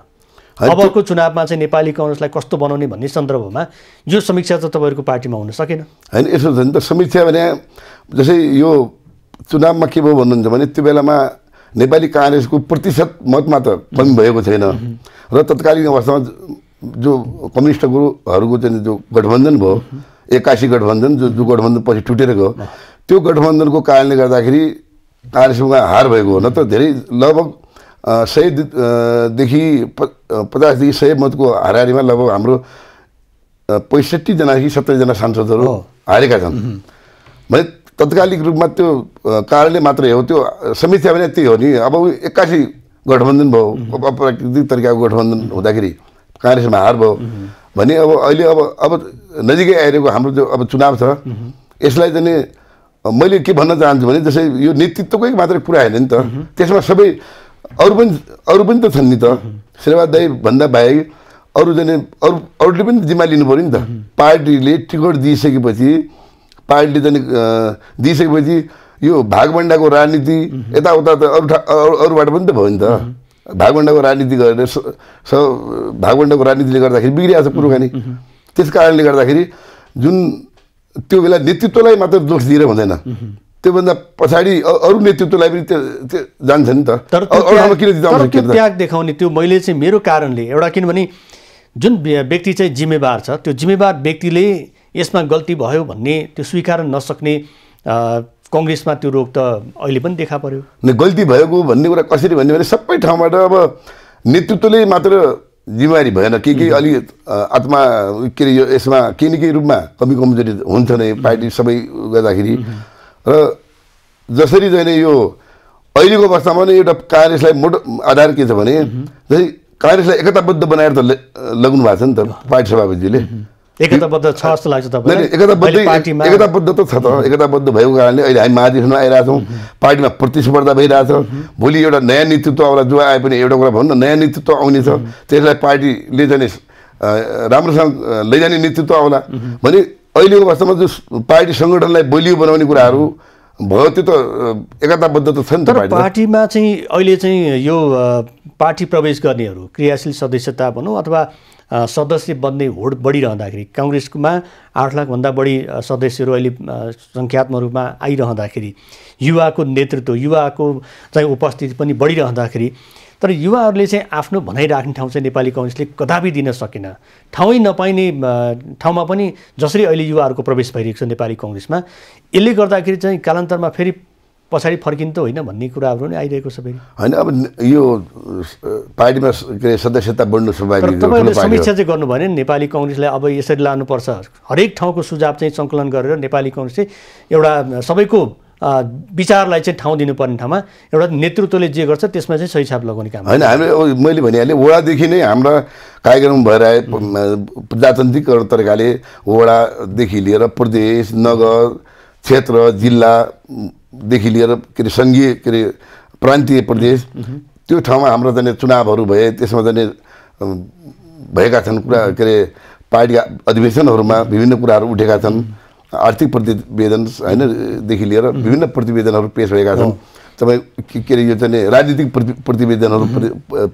अबको चुनावमा चाहिँ नेपाली कङ्ग्रेसलाई कस्तो बनाउने भन्ने सन्दर्भमा यो समीक्षा त तपाईँहरूको पार्टीमा हुन सकेन होइन यसो त समीक्षा भने जस्तै यो चुनावमा के भयो भन्नुहुन्छ भने त्यो बेलामा नेपाली काङ्ग्रेसको प्रतिशत मत मात्र कमी भएको छैन र तत्कालीन अवस्थामा जो कम्युनिस्ट गुरुहरूको चाहिँ जो गठबन्धन भयो एक्कासी गठबन्धन जो जो गठबन्धन पछि टुटेर गयो त्यो गठबन्धनको कारणले गर्दाखेरि काङ्ग्रेसमा हार भएको हो नत्र धेरै लगभग सयदेखि प पचासदेखि सय मतको हारिमा लगभग हाम्रो पैँसठीजनादेखि सत्तरीजना सांसदहरू हारेका छन् भने तत्कालिक रूपमा त्यो कारणले मात्रै हो त्यो समीक्षा पनि त्यही हो नि अब एक्कासी गठबन्धन भयो अब अप्राकृतिक तरिकाको गठबन्धन हुँदाखेरि काङ्ग्रेसमा हार भयो भने अब अहिले अब अब नजिकै आइरहेको हाम्रो जो अब चुनाव छ यसलाई चाहिँ मैले के भन्न चाहन्छु भने जस्तै यो नेतृत्वकै मात्रै कुरा होइन नि त त्यसमा सबै अरू पनि अरू पनि त छन् नि त भन्दा बाहेक अरू जाने अरू अरूले पनि जिम्मा लिनु पऱ्यो नि त पार्टीले टिकट दिइसकेपछि पार्टीले चाहिँ दिइसकेपछि यो भागभन्डाको राजनीति यताउता त अरू ठा अरूबाट पनि त भयो नि त भागभन्डाको राजनीति गरेर स भागभन्डाको राजनीतिले गर्दाखेरि बिग्रिरहेको छ पुर्खानी त्यस कारणले गर्दाखेरि जुन त्यो बेला नेतृत्वलाई मात्र दोष दिएर हुँदैन त्योभन्दा पछाडि अरू नेतृत्वलाई पनि त्यो जान्छ नि त तर त्याग देखाउने त्यो मैले चाहिँ मेरो कारणले एउटा किनभने जुन व्यक्ति चाहिँ जिम्मेवार छ त्यो जिम्मेवार व्यक्तिले यसमा गल्ती भयो भन्ने त्यो स्वीकार नसक्ने कङ्ग्रेसमा त्यो रोग त अहिले पनि देखा पर्यो गल्ती भएको भन्ने कुरा कसरी भन्यो भने सबै ठाउँबाट अब नेतृत्वले मात्र जिम्मेवारी भएन के के अलि आत्मा के अरे यो यसमा केही न केही रूपमा कमी कमजोरी हुन्छ नै पार्टी सबै गर्दाखेरि र जसरी चाहिँ यो अहिलेको अवस्थामा नै एउटा काङ्ग्रेसलाई मोटो आधार के छ भने जस्तै काङ्ग्रेसलाई एकताबद्ध बनाएर त लग्नु भएको छ नि त पार्टी सभापतिजीले एकताबद्ध जस्तो लाग्छ एकताबद्ध त छ त एकताबद्ध भएको कारणले अहिले हामी महाधिवेशनमा आइरहेछौँ पार्टीमा प्रतिस्पर्धा भइरहेछ भोलि एउटा नयाँ नेतृत्व आउला जो आए पनि एउटा कुरा भनौँ न नयाँ नेतृत्व आउनेछ त्यसलाई पार्टीले जाने राम्रोसँग लैजाने नेतृत्व आउला भने अहिलेको अवस्थामा जो पार्टी सङ्गठनलाई बलियो बनाउने कुराहरू भयो त्यो त एकताबद्ध त छ नि तर पार्टीमा चाहिँ अहिले चाहिँ यो पार्टी प्रवेश गर्नेहरू क्रियाशील सदस्यता भनौँ अथवा सदस्य बन्ने होड बढिरहँदाखेरि कङ्ग्रेसमा आठ लाखभन्दा बढी सदस्यहरू अहिले सङ्ख्यात्मक रूपमा आइरहँदाखेरि युवाको नेतृत्व युवाको चाहिँ उपस्थिति पनि बढिरहँदाखेरि तर युवाहरूले चाहिँ आफ्नो भनाइ राख्ने ठाउँ चाहिँ नेपाली कङ्ग्रेसले कदापि दिन सकेन ठाउँै नपाइने ठाउँमा पनि जसरी अहिले युवाहरूको प्रवेश भइरहेको छ नेपाली कङ्ग्रेसमा यसले गर्दाखेरि चाहिँ कालान्तरमा फेरि पछाडि फर्किन् त होइन भन्ने कुराहरू नै आइरहेको छ सबै होइन अब यो पार्टीमा के अरे सदस्यता बढ्नु तपाईँले समीक्षा चाहिँ गर्नुभयो भने नेपाली कङ्ग्रेसलाई अब यसरी लानुपर्छ हरेक ठाउँको सुझाव चाहिँ सङ्कलन गरेर नेपाली कङ्ग्रेस चाहिँ एउटा सबैको विचारलाई चाहिँ ठाउँ दिनुपर्ने ठाउँमा एउटा नेतृत्वले जे गर्छ त्यसमा चाहिँ सही छाप लगाउने काम होइन हामीले मैले भनिहालेँ वडादेखि नै हाम्रा कार्यक्रम भएर प्रजातान्त्रिक तरिकाले वडादेखि लिएर प्रदेश नगर क्षेत्र जिल्ला देखि लिएर के अरे सङ्घीय के अरे प्रान्तीय प्रदेश त्यो ठाउँमा हाम्रो जाने चुनावहरू भए त्यसमा जाने भएका छन् कुरा के अरे पार्टीका अधिवेशनहरूमा विभिन्न कुराहरू उठेका छन् आर्थिक प्रतिवेदन होइनदेखि लिएर विभिन्न प्रतिवेदनहरू पेस भएका छन् तपाईँ के अरे यो चाहिँ राजनीतिक प्रतिवेदनहरू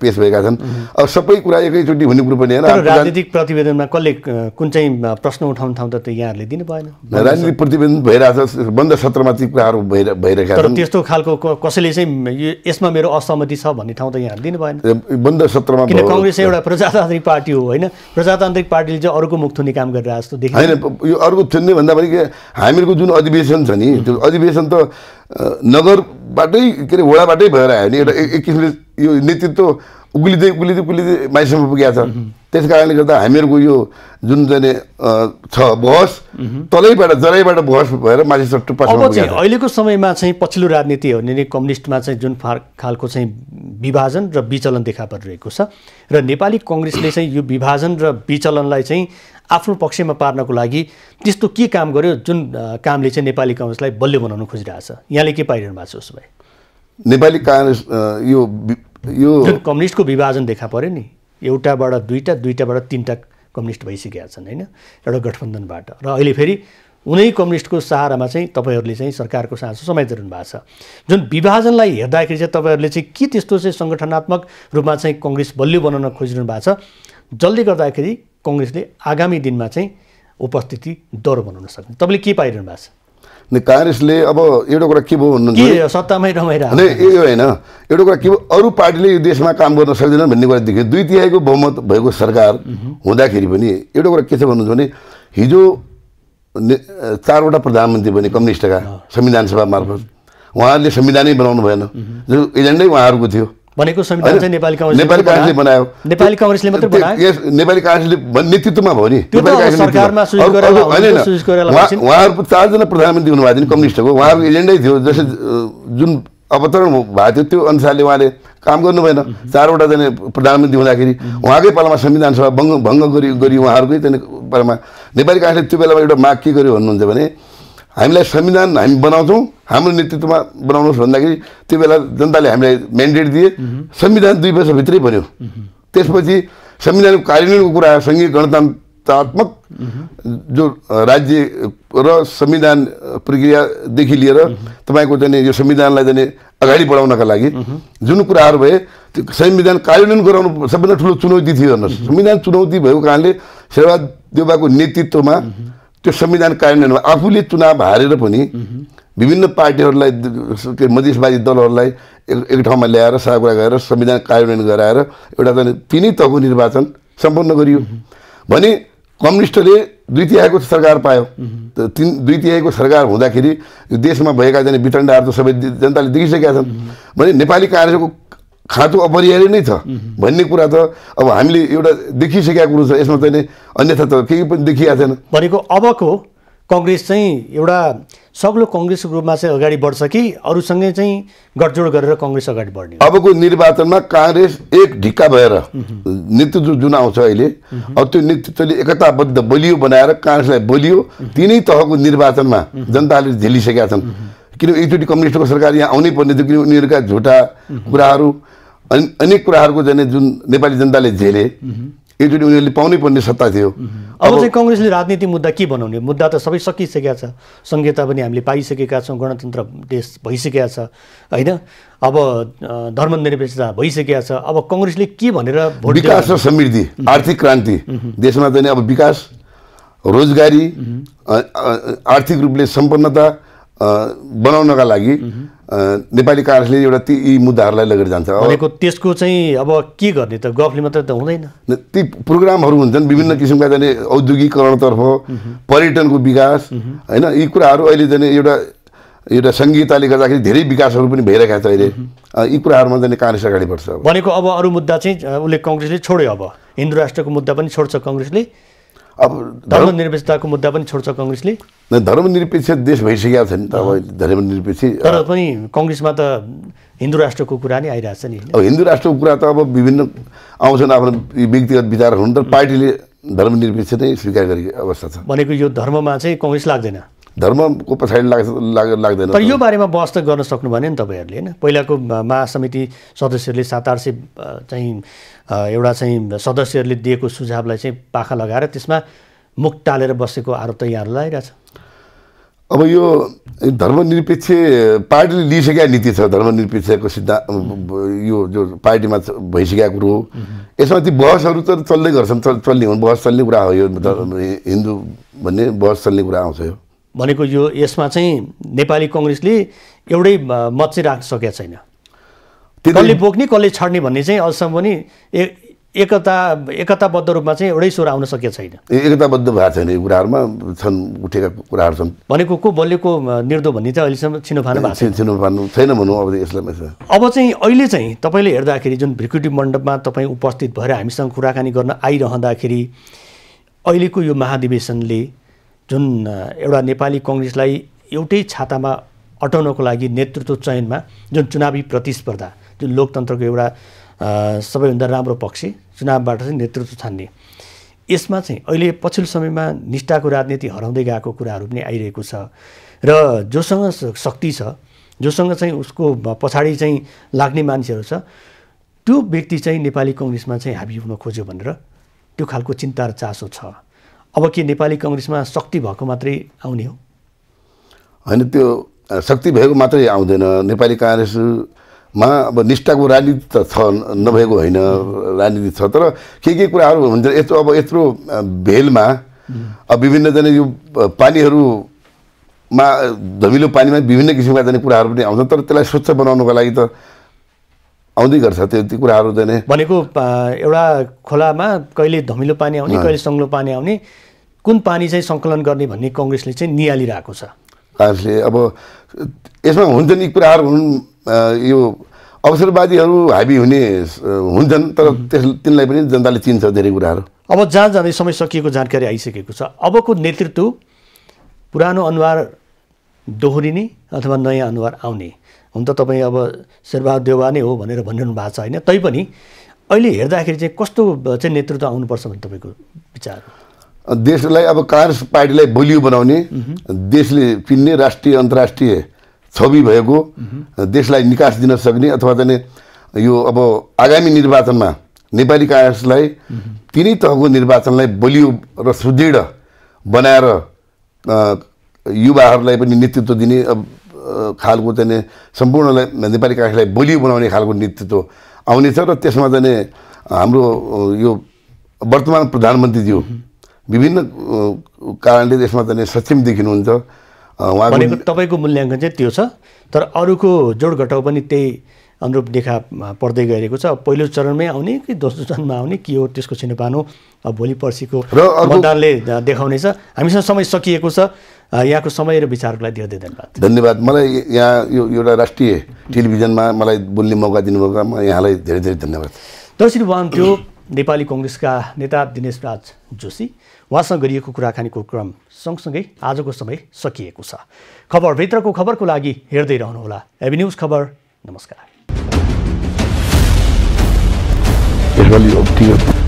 पेस भएका छन् अब सबै कुरा एकैचोटि हुने कुरो पनि होइन राजनीतिक प्रतिवेदनमा कसले कुन चाहिँ प्रश्न उठाउने ठाउँ त यहाँहरूले दिनु भएन राजनीतिक प्रतिवेदन भइरहेछ बन्द सत्रमा ती कुराहरू भइर भइरहेका छन् त्यस्तो खालको कसैले चाहिँ यसमा मेरो असहमति छ भन्ने ठाउँ त यहाँहरूले दिनु भएन बन्द सत्रमा कङ्ग्रेस एउटा प्रजातान्त्रिक पार्टी हो होइन प्रजातान्त्रिक पार्टीले चाहिँ अर्को मुख थुन्ने काम गरिरहेको जस्तो देखियो होइन यो अर्को थुन्ने भन्दा पनि हामीहरूको जुन अधिवेशन छ नि त्यो अधिवेशन त नगरबाटै के अरे वडाबाटै भएर आयो नि एउटा एक किसिमले यो नेतृत्व उग्लिँदै उग्लिँदै उग्लिँदै माइसम्म पुगेको छ त्यस कारणले गर्दा हामीहरूको यो जुन चाहिँ छ बहस तलैबाट जराईबाट बहस भएर मानिसहरू टुप्पा अहिलेको समयमा चाहिँ पछिल्लो राजनीति हो भने कम्युनिस्टमा चाहिँ जुन फार खालको चाहिँ विभाजन र विचलन देखा परिरहेको छ र नेपाली कङ्ग्रेसले चाहिँ यो विभाजन र विचलनलाई चाहिँ आफ्नो पक्षमा पार्नको लागि त्यस्तो के काम गर्यो जुन कामले चाहिँ नेपाली कङ्ग्रेसलाई बलियो बनाउन खोजिरहेछ यहाँले के पाइरहनु भएको छ उसो भए नेपाली काङ्ग्रेस यो यो कम्युनिस्टको विभाजन देखा पऱ्यो नि एउटाबाट दुईवटा दुईवटाबाट तिनवटा कम्युनिस्ट भइसकेका छन् होइन एउटा गठबन्धनबाट र अहिले फेरि उनै कम्युनिस्टको सहारामा चाहिँ तपाईँहरूले चाहिँ सरकारको साँचो समाइदिनु भएको छ जुन विभाजनलाई हेर्दाखेरि चाहिँ तपाईँहरूले चाहिँ के त्यस्तो चाहिँ सङ्गठनात्मक रूपमा चाहिँ कङ्ग्रेस बलियो बनाउन खोजिरहनु भएको छ जसले गर्दाखेरि कङ्ग्रेसले आगामी दिनमा चाहिँ उपस्थिति दर बनाउन सक्ने तपाईँले के पाइरहनु भएको छ काङ्ग्रेसले अब एउटा कुरा के भयो भन्नुहुन्छ सत्तामै रमाइरहेको यो होइन एउटा कुरा के भयो अरू पार्टीले यो देशमा काम गर्न सक्दैन भन्ने कुरा देख्यो दुई तिहाईको बहुमत भएको सरकार हुँदाखेरि पनि एउटा कुरा के छ भन्नुहुन्छ भने हिजो चारवटा प्रधानमन्त्री भने कम्युनिस्टका संविधान सभा मार्फत उहाँहरूले संविधानै बनाउनु भएन जो एजेन्डै उहाँहरूको थियो भनेको संविधान चाहिँ नेपाली काङ्ग्रेस नेपाली काङ्ग्रेसले बनायो नेपाली कांग्रेसले मात्र बनायो नेपाली कांग्रेसले नेतृत्वमा भयो नि उहाँहरूको चारजना प्रधानमन्त्री हुनुभएको थियो नि कम्युनिस्टको उहाँहरूको एजेन्डै थियो जसले जुन अवतरण भएको थियो त्यो अनुसारले उहाँले काम गर्नु भएन चारवटा जाने प्रधानमन्त्री हुँदाखेरि उहाँकै पालामा संविधान सभा भङ्ग भङ्ग गरी गरी उहाँहरूकै पालामा नेपाली काङ्ग्रेसले त्यो बेलामा एउटा माग के गर्यो भन्नुहुन्छ भने हामीलाई संविधान हामी बनाउँछौँ हाम्रो नेतृत्वमा बनाउनुहोस् भन्दाखेरि त्यो बेला जनताले हामीलाई म्यान्डेट दिए संविधान दुई वर्षभित्रै बन्यो त्यसपछि संविधानको कार्यान्वयनको कुरा सङ्घीय गणतन्त्रात्मक जो राज्य र संविधान प्रक्रियादेखि लिएर तपाईँको चाहिँ यो संविधानलाई चाहिँ अगाडि बढाउनका लागि जुन कुराहरू भए त्यो संविधान कार्यान्वयन गराउनु सबभन्दा ठुलो चुनौती थियो हेर्नुहोस् संविधान चुनौती भएको कारणले सेवा देउबाको नेतृत्वमा त्यो संविधान कार्यान्वयन आफूले चुनाव हारेर पनि विभिन्न पार्टीहरूलाई के मधेसवादी दलहरूलाई एक एक ठाउँमा ल्याएर सागुरा गरेर संविधान कार्यान्वयन गराएर एउटा त तिनै तहको निर्वाचन सम्पन्न गरियो भने कम्युनिस्टले दुई तिहाईको सरकार पायो तिन दुई तिहाईको सरकार हुँदाखेरि देशमा भएका जाने वितण्डाहरू त सबै जनताले देखिसकेका छन् भने नेपाली काङ्ग्रेसको खाँचो अपरिहार्य नै छ भन्ने कुरा त अब हामीले एउटा देखिसकेका कुरो छ यसमा चाहिँ अन्यथा त केही पनि देखिएको छैन भनेको अबको कङ्ग्रेस चाहिँ एउटा सग्लो कङ्ग्रेसको रूपमा चाहिँ अगाडि बढ्छ कि अरूसँगै चाहिँ गठजोड गरेर कङ्ग्रेस अगाडि बढ्ने अबको निर्वाचनमा काङ्ग्रेस एक ढिक्का भएर नेतृत्व जुन आउँछ अहिले अब त्यो नेतृत्वले एकताबद्ध बलियो बनाएर काङ्ग्रेसलाई बलियो तिनै तहको निर्वाचनमा जनताले झेलिसकेका छन् किन एकचोटि कम्युनिस्टको सरकार यहाँ आउनै पर्ने थियो किन उनीहरूका झुटा कुराहरू अनि अनेक कुराहरूको जाने जुन नेपाली जनताले झेले एकचोटि उनीहरूले पाउनै पर्ने सत्ता थियो अब चाहिँ कङ्ग्रेसले राजनीति मुद्दा के बनाउने मुद्दा त सबै सकिसकेका छ संहिता पनि हामीले पाइसकेका छौँ गणतन्त्र देश भइसकेका छ होइन अब धर्मनिरपेक्षता भइसकेका छ अब कङ्ग्रेसले के भनेर विकास र समृद्धि आर्थिक क्रान्ति देशमा चाहिँ अब विकास रोजगारी आर्थिक रूपले सम्पन्नता बनाउनका लागि नेपाली काङ्ग्रेसले एउटा ती यी मुद्दाहरूलाई लगेर जान्छ भनेको त्यसको चाहिँ अब के गर्ने त गफले मात्रै त हुँदैन ती प्रोग्रामहरू हुन्छन् विभिन्न किसिमका जाने औद्योगिकरणतर्फ पर्यटनको विकास होइन यी कुराहरू अहिले जाने एउटा एउटा सङ्घीयताले गर्दाखेरि धेरै विकासहरू पनि भइरहेका छ अहिले यी कुराहरूमा जाने काङ्ग्रेस अगाडि बढ्छ भनेको अब अरू मुद्दा चाहिँ उसले कङ्ग्रेसले छोड्यो अब हिन्दू राष्ट्रको मुद्दा पनि छोड्छ कङ्ग्रेसले अब धर्मनिरपेक्षताको मुद्दा पनि छोड्छ कङ्ग्रेसले धर्मनिरपेक्ष देश भइसकेको छ नि त अब धर्मनिरपेक्ष तर पनि कङ्ग्रेसमा त हिन्दू राष्ट्रको कुरा नै आइरहेको छ नि अब हिन्दू राष्ट्रको कुरा त अब विभिन्न आउँछन् आफ्नो व्यक्तिगत विचार हुन् तर पार्टीले धर्मनिरपेक्ष नै स्वीकार गरेको अवस्था छ भनेको यो धर्ममा चाहिँ कङ्ग्रेस लाग्दैन धर्मको पछाडि लाग्छ लाग लाग्दैन तर यो बारेमा बहस त गर्न सक्नु भने नि तपाईँहरूले होइन पहिलाको महासमिति सदस्यहरूले सात आठ सय चाहिँ एउटा चाहिँ सदस्यहरूले दिएको सुझावलाई चाहिँ पाखा लगाएर त्यसमा मुख टालेर बसेको आरोप त यहाँहरू आइरहेछ अब यो धर्मनिरपेक्ष पार्टीले लिइसकेका नीति छ धर्मनिरपेक्षको सिद्धान्त यो जो पार्टीमा भइसकेका कुरो हो यसमा ती बहसहरू त चल्दै गर्छन् चल्ने हुन् बहस चल्ने कुरा हो यो हिन्दू भन्ने बहस चल्ने कुरा आउँछ यो भनेको यो यसमा चाहिँ नेपाली कङ्ग्रेसले एउटै मत चाहिँ राख्न सकेका छैन कसले बोक्ने कसले छाड्ने भन्ने चाहिँ अझसम्म पनि एकता एकताबद्ध रूपमा चाहिँ एउटै स्वर आउन सकेको छैन एकताबद्ध भएको छैन यो कुराहरूमा छन् उठेका कुराहरू छन् भनेको को बलियोको निर्दो भन्ने चाहिँ अहिलेसम्म छिनोफानो भएको छिनोफानो छैन भनौँ अब यसलाई अब चाहिँ अहिले चाहिँ तपाईँले हेर्दाखेरि जुन भ्रिकुटी मण्डपमा तपाईँ उपस्थित भएर हामीसँग कुराकानी गर्न आइरहँदाखेरि अहिलेको यो महाधिवेशनले जुन एउटा नेपाली कङ्ग्रेसलाई एउटै छातामा अटाउनको लागि नेतृत्व चयनमा जुन चुनावी प्रतिस्पर्धा जुन लोकतन्त्रको एउटा सबैभन्दा राम्रो पक्ष चुनावबाट चाहिँ नेतृत्व छान्ने यसमा चाहिँ अहिले पछिल्लो समयमा निष्ठाको राजनीति हराउँदै गएको कुराहरू पनि आइरहेको छ र जोसँग शक्ति छ जोसँग चाहिँ उसको पछाडि चाहिँ लाग्ने मान्छेहरू छ त्यो व्यक्ति चाहिँ नेपाली कङ्ग्रेसमा चाहिँ हाबी हुन खोज्यो भनेर त्यो खालको चिन्ता र चासो छ अब के नेपाली कङ्ग्रेसमा शक्ति भएको मात्रै आउने हो होइन त्यो शक्ति भएको मात्रै आउँदैन नेपाली काङ्ग्रेसमा अब निष्ठाको राजनीति त छ नभएको होइन राजनीति छ तर के के कुराहरू हुन्छ यत्रो अब यत्रो भेलमा अब विभिन्न जाने यो पानीहरूमा धमिलो पानीमा विभिन्न किसिमका जाने कुराहरू पनि आउँछ तर त्यसलाई स्वच्छ बनाउनुको लागि त आउँदै गर्छ त्यो त्यो कुराहरू जाने भनेको एउटा खोलामा कहिले धमिलो पानी आउने कहिले सङ्लो पानी आउने कुन पानी चाहिँ सङ्कलन गर्ने भन्ने कङ्ग्रेसले चाहिँ निहालिरहेको छ कङ्ग्रेसले अब यसमा हुन्छ नि कुराहरू हुन् यो अवसरवादीहरू हाबी हुने हुन्छन् तर त्यस तिनलाई पनि जनताले चिन्छ धेरै कुराहरू अब जहाँ जाँदै समय सकिएको जानकारी आइसकेको छ अबको नेतृत्व पुरानो अनुहार दोहोरिने अथवा नयाँ अनुहार आउने हुन त तपाईँ अब शेरबहादुर देवा नै हो भनेर भनिरहनु भएको छ होइन तैपनि अहिले हेर्दाखेरि चाहिँ कस्तो चाहिँ नेतृत्व आउनुपर्छ भन्ने तपाईँको विचार देशलाई अब काङ्ग्रेस पार्टीलाई बलियो बनाउने देशले चिन्ने राष्ट्रिय अन्तर्राष्ट्रिय छवि भएको देशलाई निकास दिन सक्ने अथवा चाहिँ यो अब आगामी निर्वाचनमा नेपाली काङ्ग्रेसलाई तिनै तहको निर्वाचनलाई बलियो र सुदृढ बनाएर युवाहरूलाई पनि नेतृत्व दिने अब खालको चाहिँ सम्पूर्णलाई नेपाली काङ्ग्रेसलाई बलियो बनाउने खालको नेतृत्व आउनेछ र त्यसमा चाहिँ हाम्रो यो वर्तमान प्रधानमन्त्रीज्यू विभिन्न कारणले त्यसमा चाहिँ सक्षम देखिनुहुन्छ भनेको तपाईँको मूल्याङ्कन चाहिँ त्यो छ तर अरूको जोड घटाउ पनि त्यही अनुरूप देखा पर्दै गइरहेको छ पहिलो चरणमै आउने कि दोस्रो चरणमा आउने के हो त्यसको छिनोपानो भोलि पर्सिको मतदानले देखाउनेछ हामीसँग समय सकिएको छ यहाँको समय र विचारको लागि धेरै धन्यवाद धन्यवाद मलाई यहाँ यो एउटा राष्ट्रिय टेलिभिजनमा मलाई बोल्ने मौका दिनुभएकोमा यहाँलाई धेरै धेरै धन्यवाद दर्शक वाहन थियो नेपाली कङ्ग्रेसका नेता दिनेश राज जोशी उहाँसँग गरिएको कुराकानीको क्रम सँगसँगै आजको समय सकिएको छ खबरभित्रको खबरको लागि हेर्दै रहनुहोला एबी न्युज खबर नमस्कार